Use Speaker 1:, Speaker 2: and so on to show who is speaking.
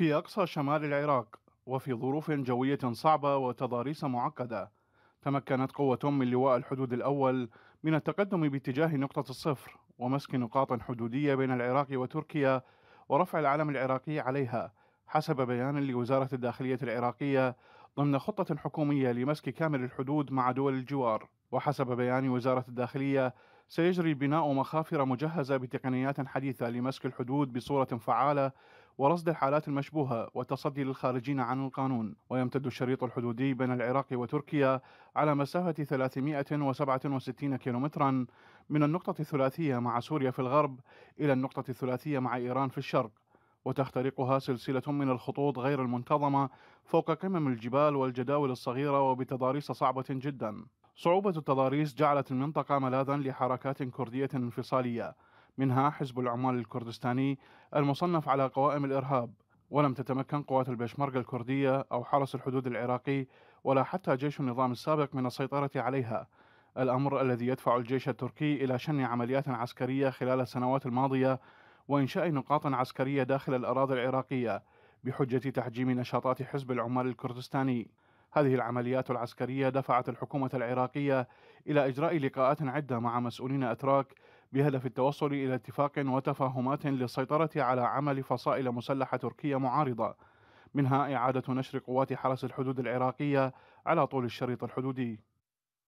Speaker 1: في أقصى شمال العراق وفي ظروف جوية صعبة وتضاريس معقدة تمكنت قوة من لواء الحدود الأول من التقدم باتجاه نقطة الصفر ومسك نقاط حدودية بين العراق وتركيا ورفع العلم العراقي عليها حسب بيان لوزارة الداخلية العراقية ضمن خطة حكومية لمسك كامل الحدود مع دول الجوار وحسب بيان وزارة الداخلية سيجري بناء مخافر مجهزة بتقنيات حديثة لمسك الحدود بصورة فعالة ورصد الحالات المشبوهة والتصدي للخارجين عن القانون ويمتد الشريط الحدودي بين العراق وتركيا على مسافة 367 كيلومترا من النقطة الثلاثية مع سوريا في الغرب إلى النقطة الثلاثية مع إيران في الشرق وتخترقها سلسلة من الخطوط غير المنتظمة فوق قمم الجبال والجداول الصغيرة وبتضاريس صعبة جدا صعوبة التضاريس جعلت المنطقة ملاذا لحركات كردية انفصالية منها حزب العمال الكردستاني المصنف على قوائم الإرهاب ولم تتمكن قوات البشمركة الكردية أو حرس الحدود العراقي ولا حتى جيش النظام السابق من السيطرة عليها الأمر الذي يدفع الجيش التركي إلى شن عمليات عسكرية خلال السنوات الماضية وإنشاء نقاط عسكرية داخل الأراضي العراقية بحجة تحجيم نشاطات حزب العمال الكردستاني هذه العمليات العسكرية دفعت الحكومة العراقية إلى إجراء لقاءات عدة مع مسؤولين أتراك بهدف التوصل إلى اتفاق وتفاهمات للسيطرة على عمل فصائل مسلحة تركية معارضة منها إعادة نشر قوات حرس الحدود العراقية على طول الشريط الحدودي